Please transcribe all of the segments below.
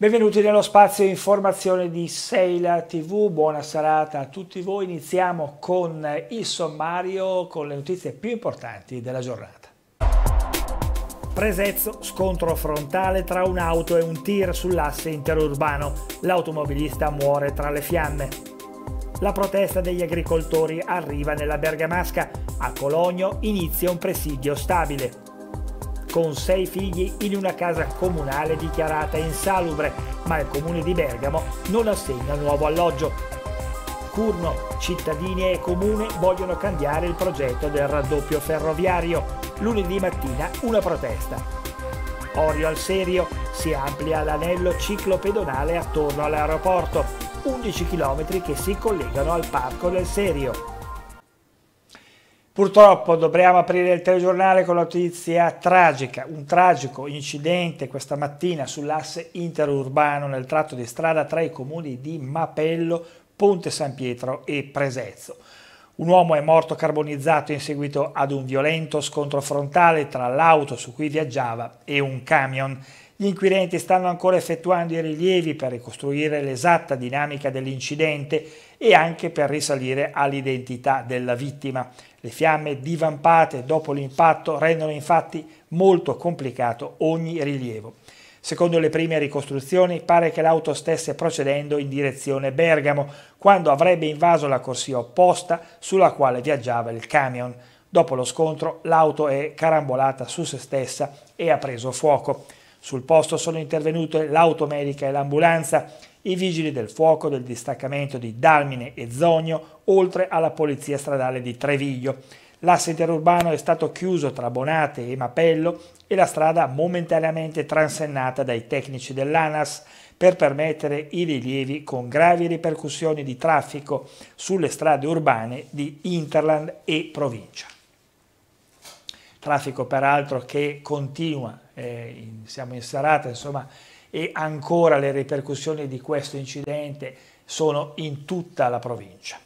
Benvenuti nello spazio informazione di Seila TV, buona serata a tutti voi. Iniziamo con il sommario, con le notizie più importanti della giornata. Presezzo, scontro frontale tra un'auto e un tir sull'asse interurbano. L'automobilista muore tra le fiamme. La protesta degli agricoltori arriva nella Bergamasca. A Cologno inizia un presidio stabile con sei figli in una casa comunale dichiarata insalubre, ma il comune di Bergamo non assegna nuovo alloggio. Curno, cittadini e comune vogliono cambiare il progetto del raddoppio ferroviario. Lunedì mattina una protesta. Orio al serio, si amplia l'anello ciclopedonale attorno all'aeroporto, 11 km che si collegano al Parco del Serio. Purtroppo dobbiamo aprire il telegiornale con la notizia tragica, un tragico incidente questa mattina sull'asse interurbano nel tratto di strada tra i comuni di Mapello, Ponte San Pietro e Presezzo. Un uomo è morto carbonizzato in seguito ad un violento scontro frontale tra l'auto su cui viaggiava e un camion. Gli inquirenti stanno ancora effettuando i rilievi per ricostruire l'esatta dinamica dell'incidente e anche per risalire all'identità della vittima. Le fiamme divampate dopo l'impatto rendono infatti molto complicato ogni rilievo. Secondo le prime ricostruzioni pare che l'auto stesse procedendo in direzione Bergamo quando avrebbe invaso la corsia opposta sulla quale viaggiava il camion. Dopo lo scontro l'auto è carambolata su se stessa e ha preso fuoco. Sul posto sono intervenute l'automedica e l'ambulanza, i vigili del fuoco del distaccamento di Dalmine e Zogno, oltre alla polizia stradale di Treviglio. L'asse interurbano è stato chiuso tra Bonate e Mapello e la strada momentaneamente transennata dai tecnici dell'ANAS per permettere i rilievi con gravi ripercussioni di traffico sulle strade urbane di Interland e provincia. Traffico peraltro che continua eh, in, siamo in serata, insomma, e ancora le ripercussioni di questo incidente sono in tutta la provincia.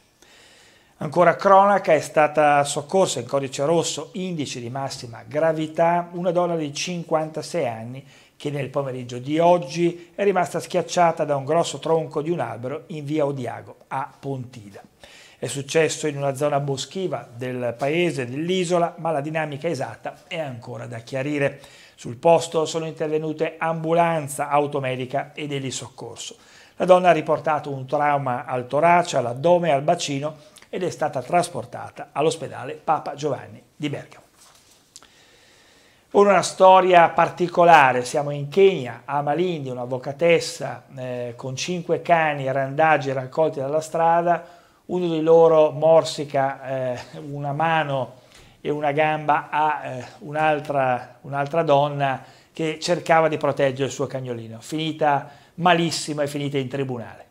Ancora cronaca è stata soccorsa in codice rosso, indice di massima gravità, una donna di 56 anni che nel pomeriggio di oggi è rimasta schiacciata da un grosso tronco di un albero in via Odiago a Pontida. È successo in una zona boschiva del paese, dell'isola, ma la dinamica esatta è ancora da chiarire. Sul posto sono intervenute ambulanza, automedica e elisoccorso. La donna ha riportato un trauma al torace, all'addome e al bacino ed è stata trasportata all'ospedale Papa Giovanni di Bergamo. Ora una storia particolare, siamo in Kenya, a Malindi, un'avvocatessa eh, con cinque cani randaggi raccolti dalla strada, uno di loro morsica eh, una mano e una gamba a eh, un'altra un donna che cercava di proteggere il suo cagnolino. Finita malissimo e finita in tribunale.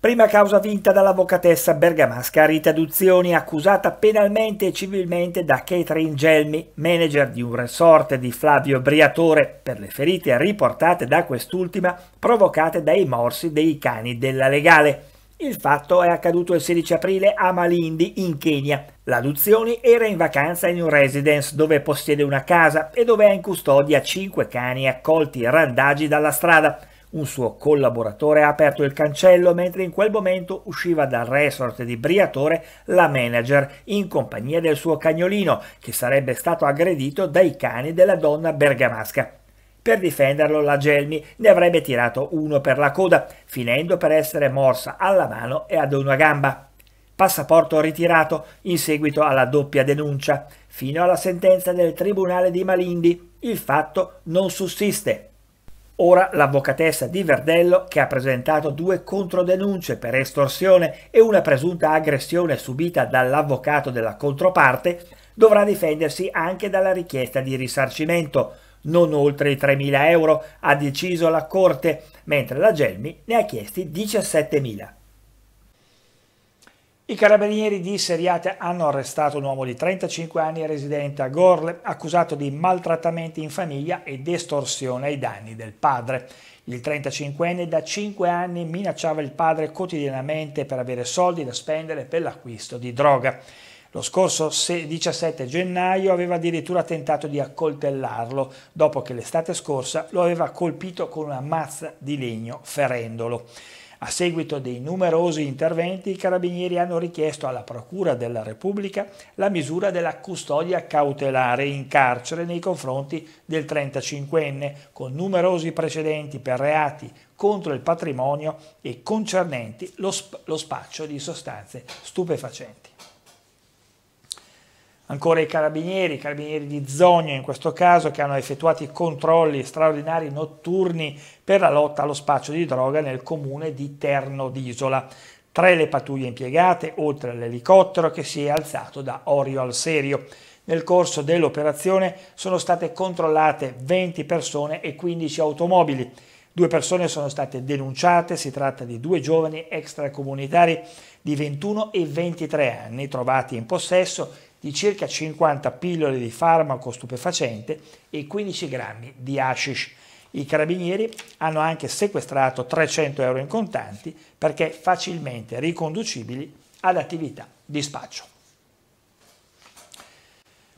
Prima causa vinta dall'avvocatessa bergamasca Rita Duzioni, accusata penalmente e civilmente da Catherine Gelmi, manager di un resort di Flavio Briatore, per le ferite riportate da quest'ultima provocate dai morsi dei cani della legale. Il fatto è accaduto il 16 aprile a Malindi, in Kenya, L'Aduzioni era in vacanza in un residence dove possiede una casa e dove ha in custodia cinque cani accolti randagi dalla strada. Un suo collaboratore ha aperto il cancello mentre in quel momento usciva dal resort di Briatore la manager in compagnia del suo cagnolino che sarebbe stato aggredito dai cani della donna bergamasca. Per difenderlo la Gelmi ne avrebbe tirato uno per la coda, finendo per essere morsa alla mano e ad una gamba passaporto ritirato in seguito alla doppia denuncia. Fino alla sentenza del Tribunale di Malindi il fatto non sussiste. Ora l'avvocatessa di Verdello, che ha presentato due controdenunce per estorsione e una presunta aggressione subita dall'avvocato della controparte, dovrà difendersi anche dalla richiesta di risarcimento. Non oltre i 3.000 euro ha deciso la Corte, mentre la Gelmi ne ha chiesti 17.000. I carabinieri di Seriate hanno arrestato un uomo di 35 anni residente a Gorle, accusato di maltrattamenti in famiglia ed estorsione ai danni del padre. Il 35enne da 5 anni minacciava il padre quotidianamente per avere soldi da spendere per l'acquisto di droga. Lo scorso 17 gennaio aveva addirittura tentato di accoltellarlo dopo che l'estate scorsa lo aveva colpito con una mazza di legno ferendolo. A seguito dei numerosi interventi, i carabinieri hanno richiesto alla Procura della Repubblica la misura della custodia cautelare in carcere nei confronti del 35enne, con numerosi precedenti per reati contro il patrimonio e concernenti lo, sp lo spaccio di sostanze stupefacenti. Ancora i carabinieri, i carabinieri di Zogno in questo caso, che hanno effettuato i controlli straordinari notturni per la lotta allo spaccio di droga nel comune di Terno d'Isola. Tre le pattuglie impiegate, oltre all'elicottero che si è alzato da Orio al Serio. Nel corso dell'operazione sono state controllate 20 persone e 15 automobili. Due persone sono state denunciate, si tratta di due giovani extracomunitari di 21 e 23 anni trovati in possesso di circa 50 pillole di farmaco stupefacente e 15 grammi di hashish. I carabinieri hanno anche sequestrato 300 euro in contanti perché facilmente riconducibili ad attività di spaccio.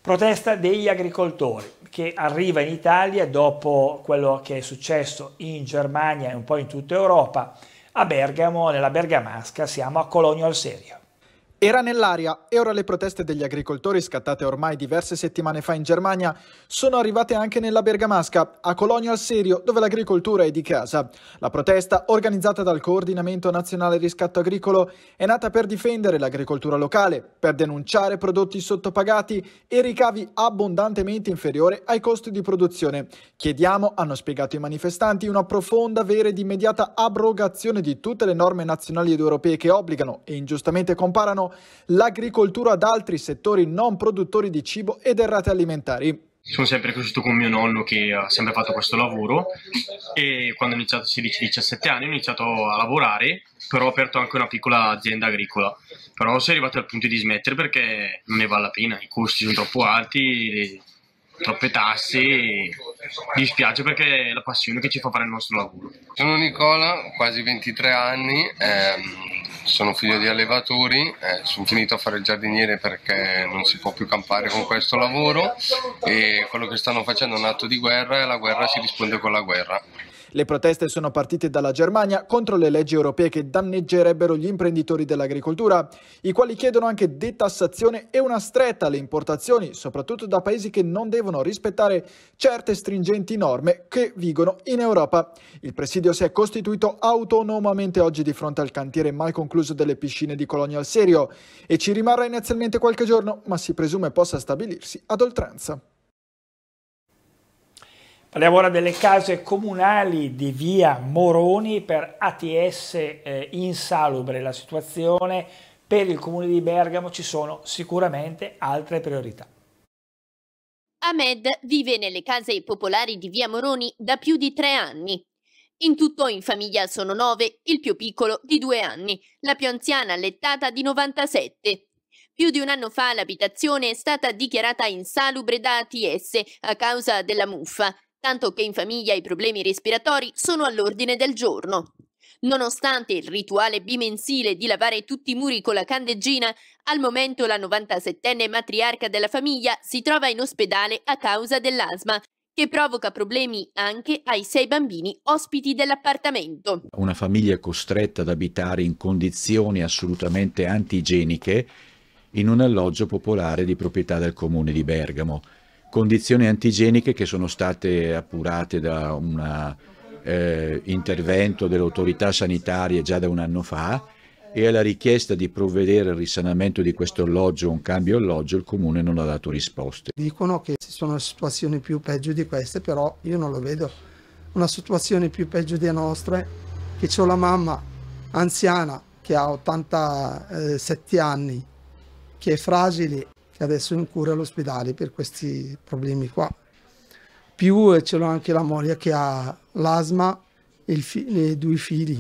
Protesta degli agricoltori che arriva in Italia dopo quello che è successo in Germania e un po' in tutta Europa. A Bergamo, nella Bergamasca, siamo a Cologno al Serio. Era nell'aria e ora le proteste degli agricoltori scattate ormai diverse settimane fa in Germania sono arrivate anche nella Bergamasca, a Colonia al Serio, dove l'agricoltura è di casa. La protesta, organizzata dal Coordinamento Nazionale Riscatto Agricolo, è nata per difendere l'agricoltura locale, per denunciare prodotti sottopagati e ricavi abbondantemente inferiori ai costi di produzione. Chiediamo, hanno spiegato i manifestanti, una profonda, vera ed immediata abrogazione di tutte le norme nazionali ed europee che obbligano e ingiustamente comparano l'agricoltura ad altri settori non produttori di cibo ed errate alimentari. Sono sempre cresciuto con mio nonno che ha sempre fatto questo lavoro e quando ho iniziato a 16-17 anni ho iniziato a lavorare, però ho aperto anche una piccola azienda agricola. Però sono arrivato al punto di smettere perché non ne vale la pena, i costi sono troppo alti, troppe tasse mi spiace perché è la passione che ci fa fare il nostro lavoro. Sono Nicola, quasi 23 anni, ehm, sono figlio di allevatori, eh, sono finito a fare il giardiniere perché non si può più campare con questo lavoro e quello che stanno facendo è un atto di guerra e la guerra si risponde con la guerra. Le proteste sono partite dalla Germania contro le leggi europee che danneggerebbero gli imprenditori dell'agricoltura, i quali chiedono anche detassazione e una stretta alle importazioni, soprattutto da paesi che non devono rispettare certe stringenti norme che vigono in Europa. Il presidio si è costituito autonomamente oggi di fronte al cantiere mai concluso delle piscine di Colonia al Serio e ci rimarrà inizialmente qualche giorno, ma si presume possa stabilirsi ad oltranza. Parliamo ora delle case comunali di via Moroni per ATS eh, insalubre la situazione. Per il comune di Bergamo ci sono sicuramente altre priorità. Ahmed vive nelle case popolari di via Moroni da più di tre anni. In tutto in famiglia sono nove, il più piccolo di due anni, la più anziana allettata di 97. Più di un anno fa l'abitazione è stata dichiarata insalubre da ATS a causa della muffa tanto che in famiglia i problemi respiratori sono all'ordine del giorno. Nonostante il rituale bimensile di lavare tutti i muri con la candeggina, al momento la 97enne matriarca della famiglia si trova in ospedale a causa dell'asma che provoca problemi anche ai sei bambini ospiti dell'appartamento. Una famiglia costretta ad abitare in condizioni assolutamente antigeniche in un alloggio popolare di proprietà del comune di Bergamo condizioni antigeniche che sono state appurate da un eh, intervento delle autorità sanitarie già da un anno fa e alla richiesta di provvedere al risanamento di questo alloggio un cambio alloggio il comune non ha dato risposte. Dicono che ci sono situazioni più peggio di queste, però io non lo vedo. Una situazione più peggio delle nostre, che ho la mamma anziana che ha 87 eh, anni, che è fragile che adesso è in cura all'ospedale per questi problemi qua. Più eh, ce l'ho anche la moglie che ha l'asma e, e due figli.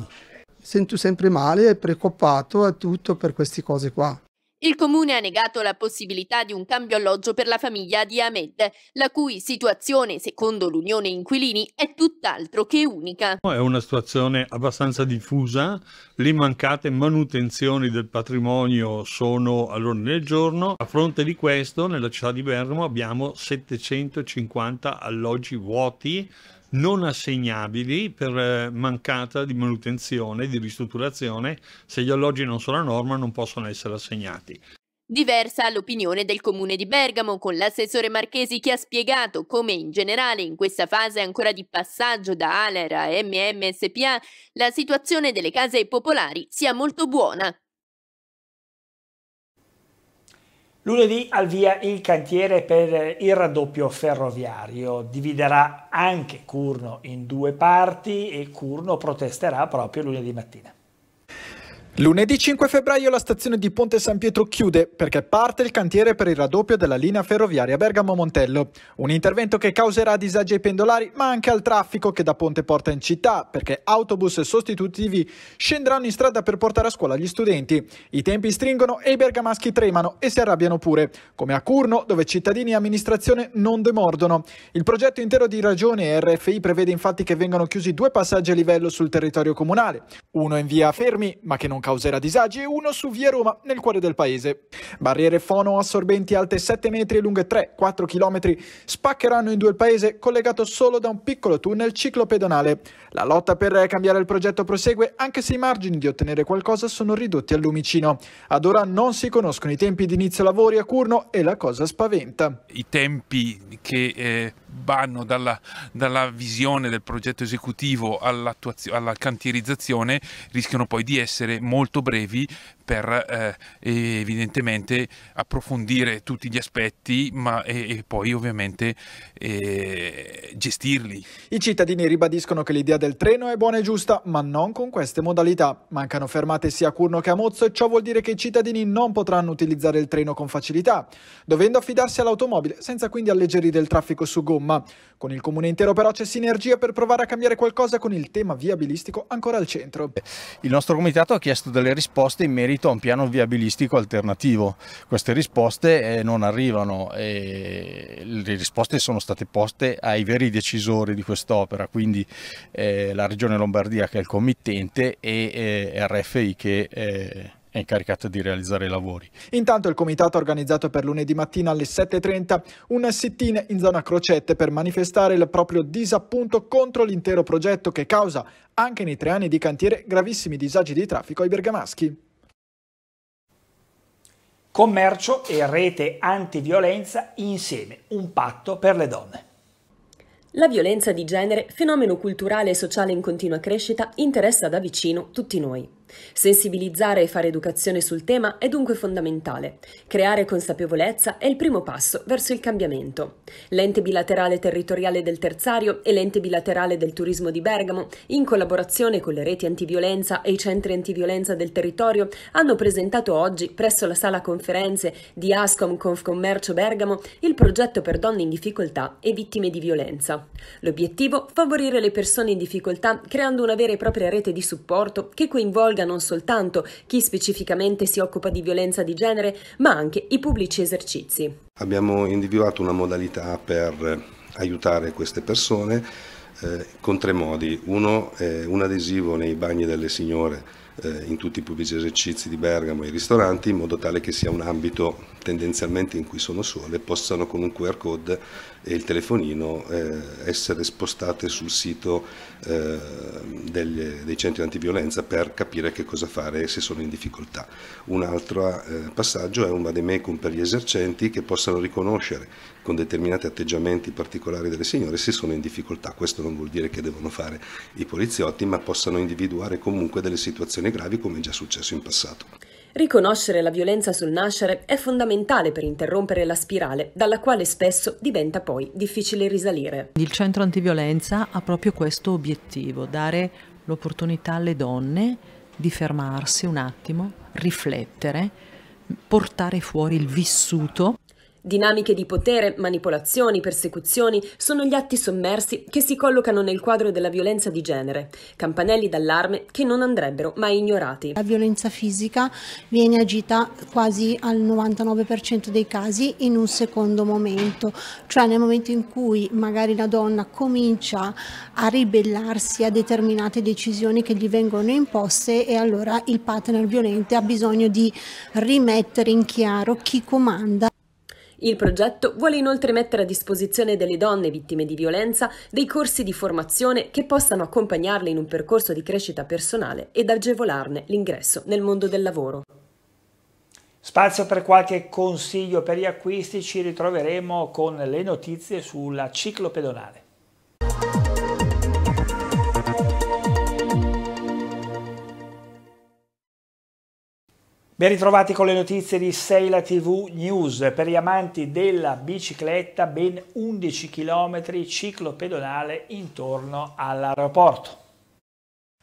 Sento sempre male, preoccupato è tutto per queste cose qua. Il comune ha negato la possibilità di un cambio alloggio per la famiglia di Ahmed, la cui situazione, secondo l'Unione Inquilini, è tutt'altro che unica. È una situazione abbastanza diffusa, le mancate manutenzioni del patrimonio sono all'ordine del giorno. A fronte di questo, nella città di Bergamo abbiamo 750 alloggi vuoti non assegnabili per eh, mancata di manutenzione, di ristrutturazione, se gli alloggi non sono a norma non possono essere assegnati. Diversa l'opinione del comune di Bergamo con l'assessore Marchesi che ha spiegato come in generale in questa fase ancora di passaggio da ALER a MMSPA la situazione delle case popolari sia molto buona. Lunedì al via il cantiere per il raddoppio ferroviario, dividerà anche Curno in due parti e Curno protesterà proprio lunedì mattina. Lunedì 5 febbraio la stazione di Ponte San Pietro chiude perché parte il cantiere per il raddoppio della linea ferroviaria Bergamo-Montello, un intervento che causerà disagi ai pendolari ma anche al traffico che da Ponte porta in città perché autobus sostitutivi scenderanno in strada per portare a scuola gli studenti. I tempi stringono e i bergamaschi tremano e si arrabbiano pure, come a Curno dove cittadini e amministrazione non demordono. Il progetto intero di Ragione e RFI prevede infatti che vengano chiusi due passaggi a livello sul territorio comunale, uno in via Fermi ma che non causa causerà disagi e uno su via Roma, nel cuore del paese. Barriere fono assorbenti alte 7 metri e lunghe 3-4 km spaccheranno in due il paese, collegato solo da un piccolo tunnel ciclopedonale. La lotta per cambiare il progetto prosegue, anche se i margini di ottenere qualcosa sono ridotti al lumicino. Ad ora non si conoscono i tempi di inizio lavori a Curno e la cosa spaventa. I tempi che eh, vanno dalla, dalla visione del progetto esecutivo alla cantierizzazione rischiano poi di essere molto brevi per eh, evidentemente approfondire tutti gli aspetti ma, e, e poi ovviamente eh, gestirli. I cittadini ribadiscono che l'idea del treno è buona e giusta ma non con queste modalità. Mancano fermate sia a Curno che a Mozzo e ciò vuol dire che i cittadini non potranno utilizzare il treno con facilità, dovendo affidarsi all'automobile senza quindi alleggerire il traffico su gomma somma. Con il comune intero però c'è sinergia per provare a cambiare qualcosa con il tema viabilistico ancora al centro. Il nostro comitato ha chiesto delle risposte in merito a un piano viabilistico alternativo. Queste risposte eh, non arrivano e le risposte sono state poste ai veri decisori di quest'opera, quindi eh, la Regione Lombardia che è il committente e eh, RFI che... È è incaricata di realizzare i lavori. Intanto il comitato ha organizzato per lunedì mattina alle 7.30 un sit-in in zona Crocette per manifestare il proprio disappunto contro l'intero progetto che causa, anche nei tre anni di cantiere, gravissimi disagi di traffico ai bergamaschi. Commercio e rete antiviolenza insieme, un patto per le donne. La violenza di genere, fenomeno culturale e sociale in continua crescita, interessa da vicino tutti noi. Sensibilizzare e fare educazione sul tema è dunque fondamentale. Creare consapevolezza è il primo passo verso il cambiamento. L'ente bilaterale territoriale del terzario e l'ente bilaterale del turismo di Bergamo, in collaborazione con le reti antiviolenza e i centri antiviolenza del territorio, hanno presentato oggi presso la sala conferenze di Ascom Confcommercio Bergamo il progetto per donne in difficoltà e vittime di violenza. L'obiettivo? Favorire le persone in difficoltà creando una vera e propria rete di supporto che coinvolga coinvolga non soltanto chi specificamente si occupa di violenza di genere, ma anche i pubblici esercizi. Abbiamo individuato una modalità per eh, aiutare queste persone eh, con tre modi. Uno, è un adesivo nei bagni delle signore eh, in tutti i pubblici esercizi di Bergamo e i ristoranti, in modo tale che sia un ambito tendenzialmente in cui sono sole, possano con un QR code e il telefonino eh, essere spostate sul sito eh, degli, dei centri antiviolenza per capire che cosa fare se sono in difficoltà. Un altro eh, passaggio è un vademecum per gli esercenti che possano riconoscere con determinati atteggiamenti particolari delle signore se sono in difficoltà. Questo non vuol dire che devono fare i poliziotti, ma possano individuare comunque delle situazioni gravi come è già successo in passato. Riconoscere la violenza sul nascere è fondamentale per interrompere la spirale, dalla quale spesso diventa poi difficile risalire. Il centro antiviolenza ha proprio questo obiettivo, dare l'opportunità alle donne di fermarsi un attimo, riflettere, portare fuori il vissuto Dinamiche di potere, manipolazioni, persecuzioni sono gli atti sommersi che si collocano nel quadro della violenza di genere, campanelli d'allarme che non andrebbero mai ignorati. La violenza fisica viene agita quasi al 99% dei casi in un secondo momento, cioè nel momento in cui magari la donna comincia a ribellarsi a determinate decisioni che gli vengono imposte e allora il partner violente ha bisogno di rimettere in chiaro chi comanda. Il progetto vuole inoltre mettere a disposizione delle donne vittime di violenza dei corsi di formazione che possano accompagnarle in un percorso di crescita personale ed agevolarne l'ingresso nel mondo del lavoro. Spazio per qualche consiglio per gli acquisti, ci ritroveremo con le notizie sulla ciclopedonale. Ben ritrovati con le notizie di Seila TV News. Per gli amanti della bicicletta ben 11 km ciclo pedonale intorno all'aeroporto.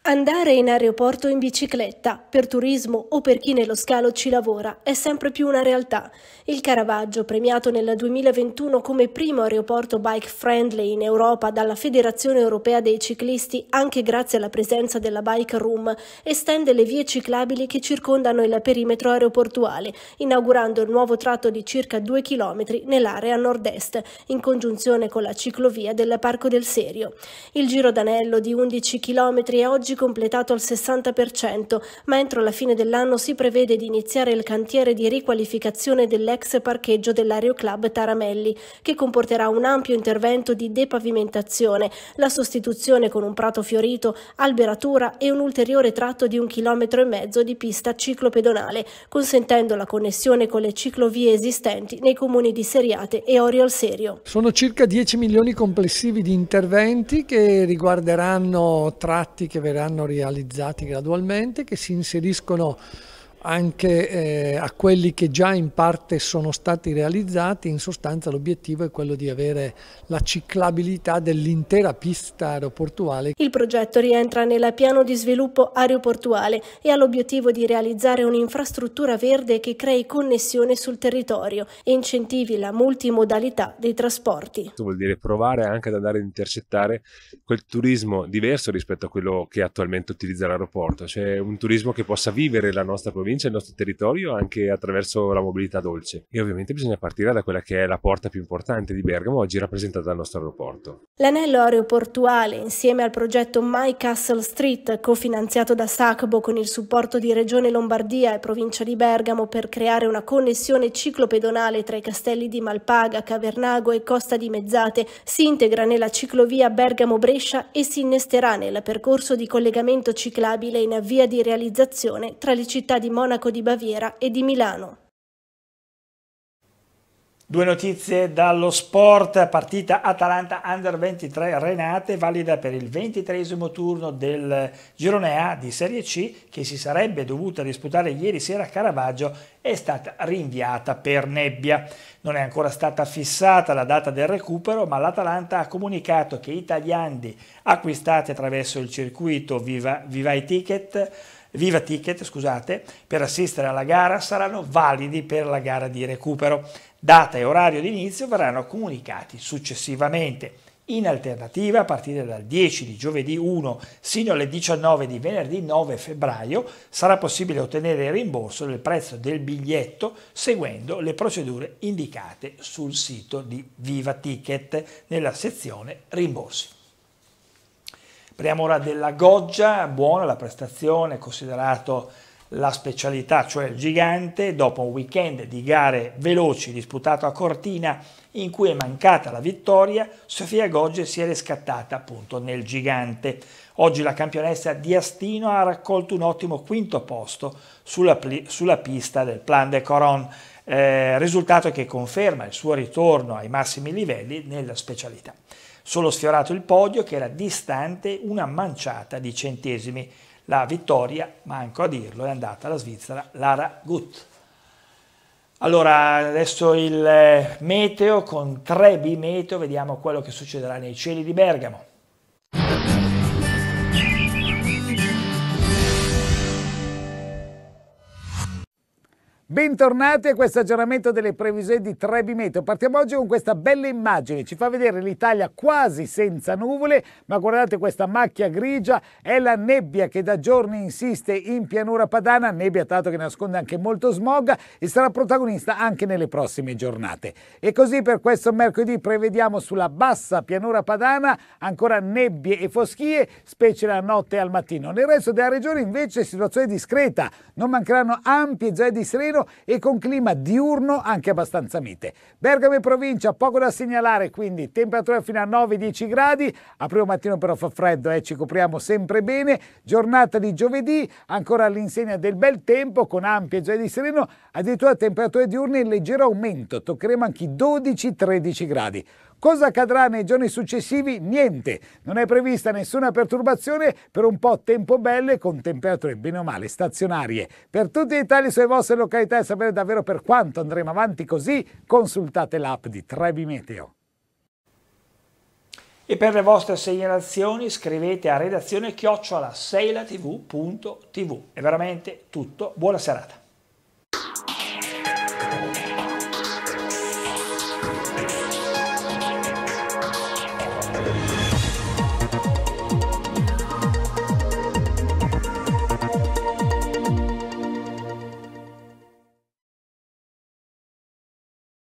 Andare in aeroporto in bicicletta, per turismo o per chi nello scalo ci lavora, è sempre più una realtà. Il Caravaggio, premiato nel 2021 come primo aeroporto bike friendly in Europa dalla Federazione Europea dei Ciclisti, anche grazie alla presenza della Bike Room, estende le vie ciclabili che circondano il perimetro aeroportuale, inaugurando il nuovo tratto di circa 2 km nell'area nord-est, in congiunzione con la ciclovia del Parco del Serio. Il giro d'anello di 11 km è oggi completato al 60%, ma entro la fine dell'anno si prevede di iniziare il cantiere di riqualificazione dell'ex parcheggio dell'Aeroclub Taramelli, che comporterà un ampio intervento di depavimentazione, la sostituzione con un prato fiorito, alberatura e un ulteriore tratto di un chilometro e mezzo di pista ciclopedonale, consentendo la connessione con le ciclovie esistenti nei comuni di Seriate e Oriol Serio. Sono circa 10 milioni complessivi di interventi che riguarderanno tratti che verranno verranno realizzati gradualmente, che si inseriscono anche eh, a quelli che già in parte sono stati realizzati, in sostanza l'obiettivo è quello di avere la ciclabilità dell'intera pista aeroportuale. Il progetto rientra nel piano di sviluppo aeroportuale e ha l'obiettivo di realizzare un'infrastruttura verde che crei connessione sul territorio e incentivi la multimodalità dei trasporti. Questo vuol dire provare anche ad andare ad intercettare quel turismo diverso rispetto a quello che attualmente utilizza l'aeroporto, cioè un turismo che possa vivere la nostra provincia provincia, il nostro territorio, anche attraverso la mobilità dolce. E ovviamente bisogna partire da quella che è la porta più importante di Bergamo, oggi rappresentata dal nostro aeroporto. L'anello aeroportuale, insieme al progetto My Castle Street, cofinanziato da SACBO con il supporto di Regione Lombardia e provincia di Bergamo per creare una connessione ciclopedonale tra i castelli di Malpaga, Cavernago e Costa di Mezzate, si integra nella ciclovia Bergamo-Brescia e si innesterà nel percorso di collegamento ciclabile in via di realizzazione tra le città di Monaco di Baviera e di Milano. Due notizie dallo sport, partita Atalanta Under 23 Renate, valida per il ventitresimo turno del girone A di Serie C che si sarebbe dovuta disputare ieri sera a Caravaggio, è stata rinviata per nebbia. Non è ancora stata fissata la data del recupero, ma l'Atalanta ha comunicato che i tagliandi acquistati attraverso il circuito Viva, Viva i Ticket Viva Ticket, scusate, per assistere alla gara saranno validi per la gara di recupero. Data e orario di inizio verranno comunicati successivamente. In alternativa, a partire dal 10 di giovedì 1 sino alle 19 di venerdì 9 febbraio, sarà possibile ottenere il rimborso del prezzo del biglietto seguendo le procedure indicate sul sito di Viva Ticket nella sezione rimborsi. Parliamo ora della Goggia, buona la prestazione, considerato la specialità, cioè il gigante, dopo un weekend di gare veloci disputato a Cortina in cui è mancata la vittoria, Sofia Goggia si è riscattata appunto nel gigante. Oggi la campionessa di Astino ha raccolto un ottimo quinto posto sulla, sulla pista del Plan de Coron, eh, risultato che conferma il suo ritorno ai massimi livelli nella specialità solo sfiorato il podio che era distante una manciata di centesimi. La vittoria, manco a dirlo, è andata alla Svizzera Lara Gut. Allora, adesso il eh, meteo con tre bimeteo, vediamo quello che succederà nei cieli di Bergamo. Bentornati a questo aggiornamento delle previsioni di Trebimeteo. Partiamo oggi con questa bella immagine, ci fa vedere l'Italia quasi senza nuvole, ma guardate questa macchia grigia, è la nebbia che da giorni insiste in pianura padana, nebbia tanto che nasconde anche molto smog e sarà protagonista anche nelle prossime giornate. E così per questo mercoledì prevediamo sulla bassa pianura padana ancora nebbie e foschie, specie la notte al mattino. Nel resto della regione invece situazione discreta, non mancheranno ampie zone di sereno e con clima diurno anche abbastanza mite. Bergamo e provincia poco da segnalare, quindi temperatura fino a 9-10 gradi, a primo mattino però fa freddo e eh, ci copriamo sempre bene, giornata di giovedì ancora all'insegna del bel tempo con ampie gioie di sereno, addirittura temperature diurne in leggero aumento, toccheremo anche i 12-13 gradi. Cosa accadrà nei giorni successivi? Niente, non è prevista nessuna perturbazione per un po' tempo belle con temperature bene o male stazionarie. Per tutti i dettagli sulle vostre località e sapere davvero per quanto andremo avanti così, consultate l'app di Trebi Meteo. E per le vostre segnalazioni scrivete a redazione chiocciola seilatv.tv. È veramente tutto, buona serata.